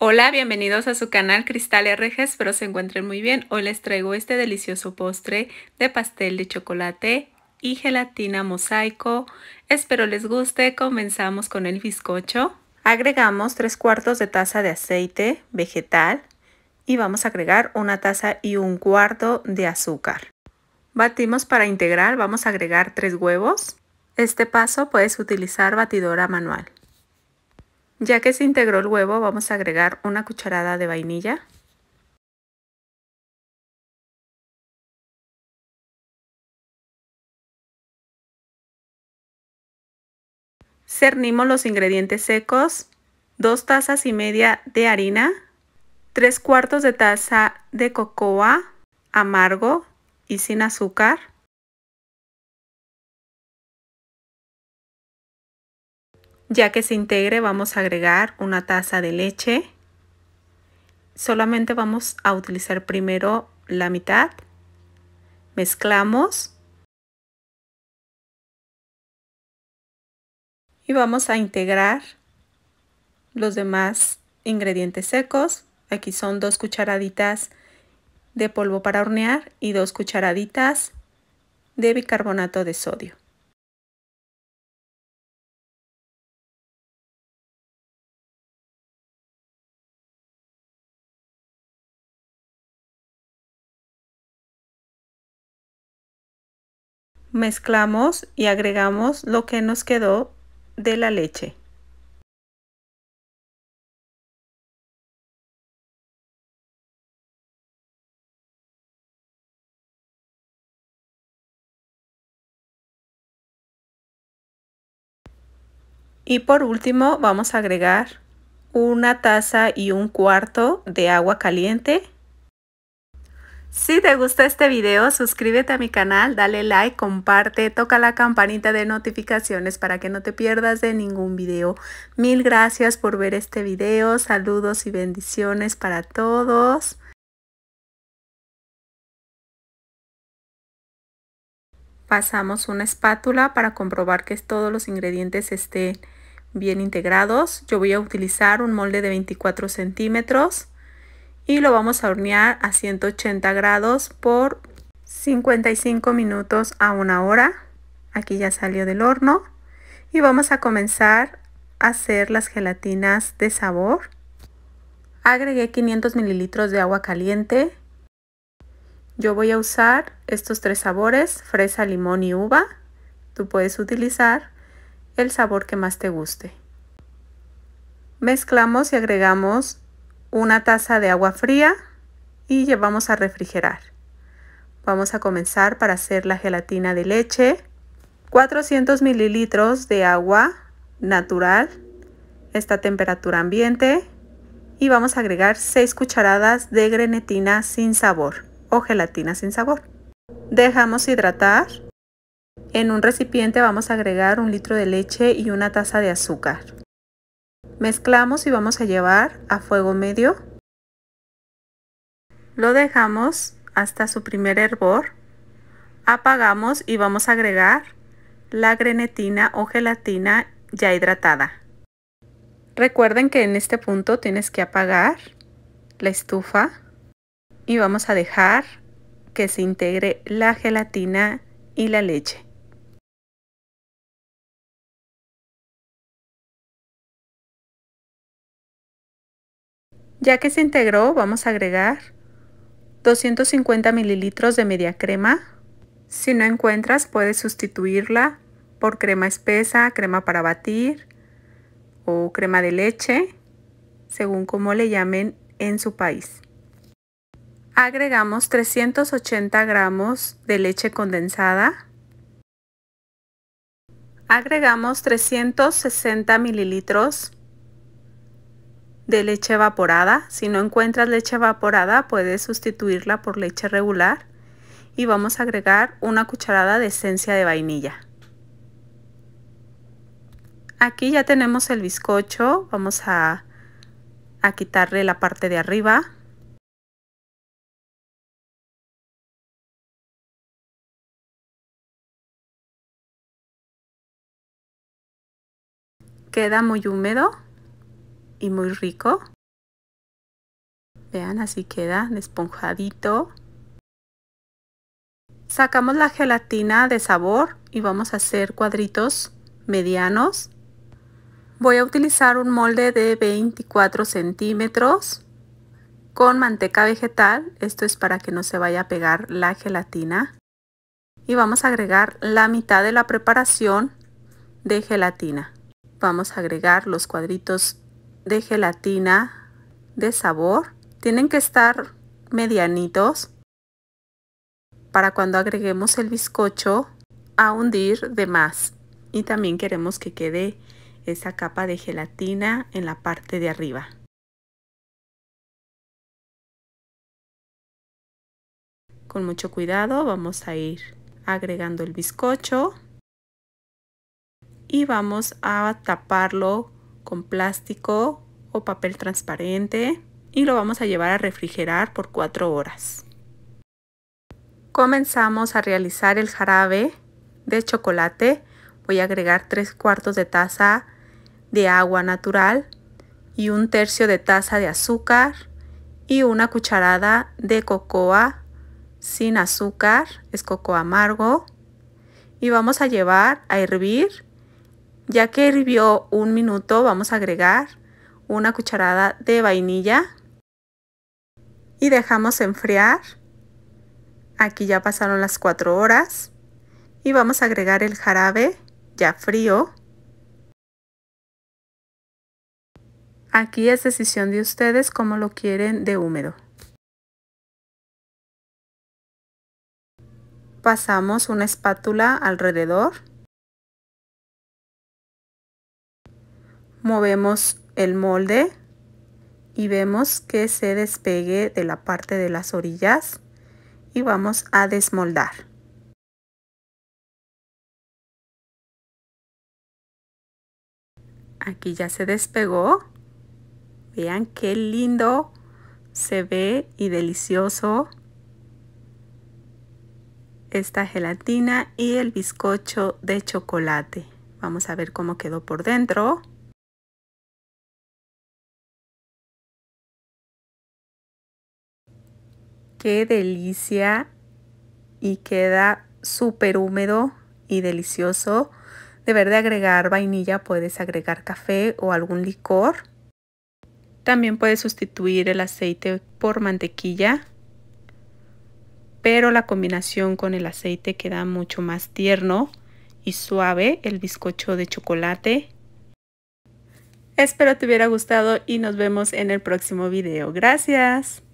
Hola, bienvenidos a su canal Cristal RG, espero se encuentren muy bien. Hoy les traigo este delicioso postre de pastel de chocolate y gelatina mosaico. Espero les guste, comenzamos con el bizcocho. Agregamos 3 cuartos de taza de aceite vegetal y vamos a agregar una taza y un cuarto de azúcar. Batimos para integrar, vamos a agregar 3 huevos. Este paso puedes utilizar batidora manual. Ya que se integró el huevo, vamos a agregar una cucharada de vainilla. Cernimos los ingredientes secos, 2 tazas y media de harina, 3 cuartos de taza de cocoa amargo y sin azúcar, Ya que se integre vamos a agregar una taza de leche. Solamente vamos a utilizar primero la mitad. Mezclamos. Y vamos a integrar los demás ingredientes secos. Aquí son dos cucharaditas de polvo para hornear y dos cucharaditas de bicarbonato de sodio. Mezclamos y agregamos lo que nos quedó de la leche. Y por último vamos a agregar una taza y un cuarto de agua caliente si te gusta este video, suscríbete a mi canal, dale like, comparte, toca la campanita de notificaciones para que no te pierdas de ningún video. Mil gracias por ver este video, saludos y bendiciones para todos. Pasamos una espátula para comprobar que todos los ingredientes estén bien integrados. Yo voy a utilizar un molde de 24 centímetros y lo vamos a hornear a 180 grados por 55 minutos a una hora. Aquí ya salió del horno y vamos a comenzar a hacer las gelatinas de sabor. Agregué 500 mililitros de agua caliente. Yo voy a usar estos tres sabores, fresa, limón y uva. Tú puedes utilizar el sabor que más te guste. Mezclamos y agregamos una taza de agua fría y llevamos a refrigerar. Vamos a comenzar para hacer la gelatina de leche. 400 mililitros de agua natural, esta temperatura ambiente. Y vamos a agregar 6 cucharadas de grenetina sin sabor o gelatina sin sabor. Dejamos hidratar. En un recipiente vamos a agregar un litro de leche y una taza de azúcar. Mezclamos y vamos a llevar a fuego medio. Lo dejamos hasta su primer hervor. Apagamos y vamos a agregar la grenetina o gelatina ya hidratada. Recuerden que en este punto tienes que apagar la estufa y vamos a dejar que se integre la gelatina y la leche. Ya que se integró, vamos a agregar 250 mililitros de media crema. Si no encuentras, puedes sustituirla por crema espesa, crema para batir o crema de leche, según como le llamen en su país. Agregamos 380 gramos de leche condensada. Agregamos 360 mililitros de leche evaporada. Si no encuentras leche evaporada, puedes sustituirla por leche regular. Y vamos a agregar una cucharada de esencia de vainilla. Aquí ya tenemos el bizcocho. Vamos a, a quitarle la parte de arriba. Queda muy húmedo y muy rico. Vean, así queda esponjadito. Sacamos la gelatina de sabor y vamos a hacer cuadritos medianos. Voy a utilizar un molde de 24 centímetros con manteca vegetal. Esto es para que no se vaya a pegar la gelatina. Y vamos a agregar la mitad de la preparación de gelatina. Vamos a agregar los cuadritos de gelatina de sabor. Tienen que estar medianitos para cuando agreguemos el bizcocho a hundir de más. Y también queremos que quede esa capa de gelatina en la parte de arriba. Con mucho cuidado vamos a ir agregando el bizcocho y vamos a taparlo con plástico o papel transparente y lo vamos a llevar a refrigerar por 4 horas. Comenzamos a realizar el jarabe de chocolate. Voy a agregar 3 cuartos de taza de agua natural y un tercio de taza de azúcar y una cucharada de cocoa sin azúcar, es cocoa amargo. Y vamos a llevar a hervir ya que hirvió un minuto, vamos a agregar una cucharada de vainilla y dejamos enfriar. Aquí ya pasaron las 4 horas y vamos a agregar el jarabe ya frío. Aquí es decisión de ustedes cómo lo quieren de húmedo. Pasamos una espátula alrededor Movemos el molde y vemos que se despegue de la parte de las orillas y vamos a desmoldar. Aquí ya se despegó. Vean qué lindo se ve y delicioso esta gelatina y el bizcocho de chocolate. Vamos a ver cómo quedó por dentro. Qué delicia y queda súper húmedo y delicioso. Deber de agregar vainilla puedes agregar café o algún licor. También puedes sustituir el aceite por mantequilla, pero la combinación con el aceite queda mucho más tierno y suave el bizcocho de chocolate. Espero te hubiera gustado y nos vemos en el próximo video. Gracias.